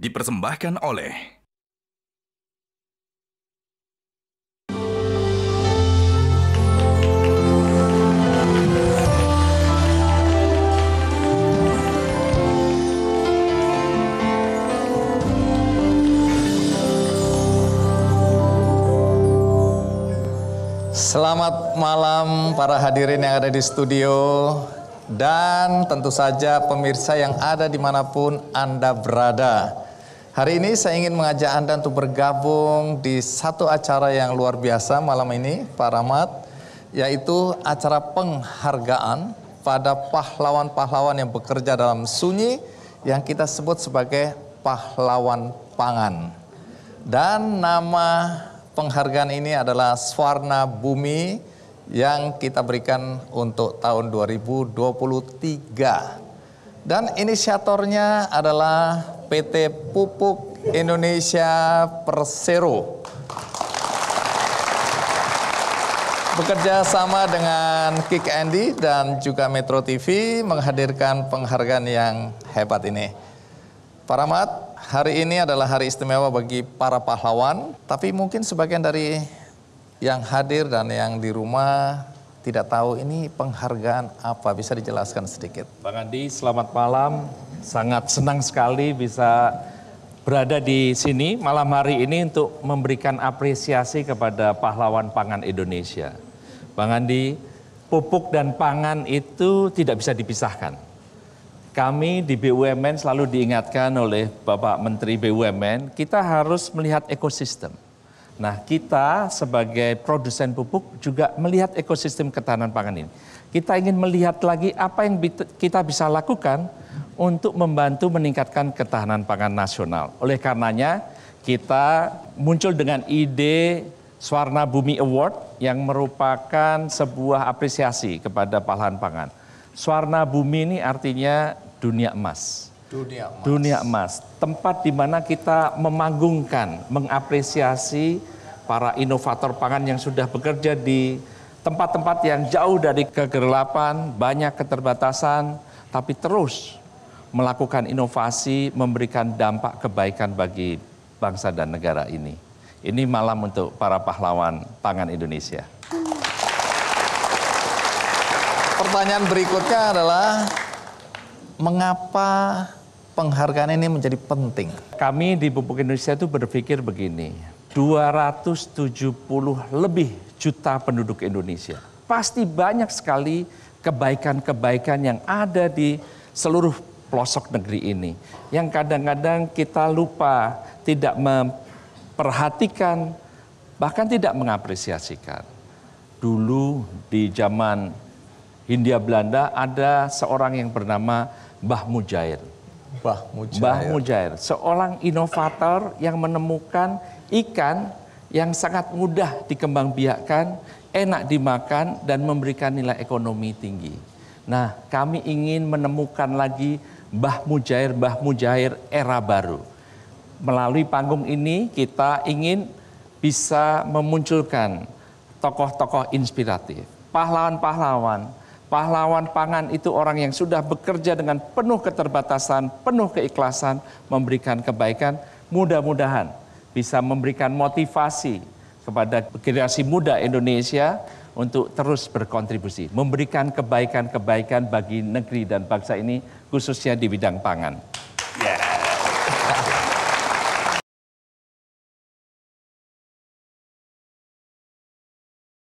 dipersembahkan oleh Selamat malam para hadirin yang ada di studio dan tentu saja pemirsa yang ada dimanapun Anda berada. Hari ini saya ingin mengajak Anda untuk bergabung di satu acara yang luar biasa malam ini, Pak Rahmat, yaitu acara penghargaan pada pahlawan-pahlawan yang bekerja dalam sunyi yang kita sebut sebagai pahlawan pangan. Dan nama penghargaan ini adalah Swarna Bumi yang kita berikan untuk tahun 2023. Dan inisiatornya adalah PT Pupuk Indonesia Persero. Bekerja sama dengan Kick Andy dan juga Metro TV menghadirkan penghargaan yang hebat ini. Para mat, hari ini adalah hari istimewa bagi para pahlawan, tapi mungkin sebagian dari yang hadir dan yang di rumah tidak tahu ini penghargaan apa, bisa dijelaskan sedikit. Bang Andi, selamat malam. Sangat senang sekali bisa berada di sini malam hari ini untuk memberikan apresiasi kepada pahlawan pangan Indonesia. Bang Andi, pupuk dan pangan itu tidak bisa dipisahkan. Kami di BUMN selalu diingatkan oleh Bapak Menteri BUMN, kita harus melihat ekosistem Nah, kita sebagai produsen pupuk juga melihat ekosistem ketahanan pangan ini. Kita ingin melihat lagi apa yang kita bisa lakukan untuk membantu meningkatkan ketahanan pangan nasional. Oleh karenanya, kita muncul dengan ide Swarna Bumi Award yang merupakan sebuah apresiasi kepada pahlawan pangan. Swarna Bumi ini artinya dunia emas dunia emas. dunia emas. Tempat di mana kita memanggungkan, mengapresiasi para inovator pangan yang sudah bekerja di tempat-tempat yang jauh dari kegelapan, banyak keterbatasan, tapi terus melakukan inovasi, memberikan dampak kebaikan bagi bangsa dan negara ini. Ini malam untuk para pahlawan pangan Indonesia. Pertanyaan berikutnya adalah mengapa penghargaan ini menjadi penting? Kami di Pupuk Indonesia itu berpikir begini, 270 lebih juta penduduk Indonesia. Pasti banyak sekali kebaikan-kebaikan yang ada di seluruh pelosok negeri ini. Yang kadang-kadang kita lupa, tidak memperhatikan, bahkan tidak mengapresiasikan. Dulu di zaman Hindia Belanda ada seorang yang bernama Mbah Mujair. Bah Mujair. Bah Mujair, seorang inovator yang menemukan ikan yang sangat mudah dikembangbiakkan, enak dimakan dan memberikan nilai ekonomi tinggi. Nah, kami ingin menemukan lagi Bah Mujair, Bah Mujair era baru. Melalui panggung ini kita ingin bisa memunculkan tokoh-tokoh inspiratif, pahlawan-pahlawan Pahlawan pangan itu orang yang sudah bekerja dengan penuh keterbatasan, penuh keikhlasan, memberikan kebaikan. Mudah-mudahan bisa memberikan motivasi kepada generasi muda Indonesia untuk terus berkontribusi, memberikan kebaikan-kebaikan bagi negeri dan bangsa ini, khususnya di bidang pangan. Yeah.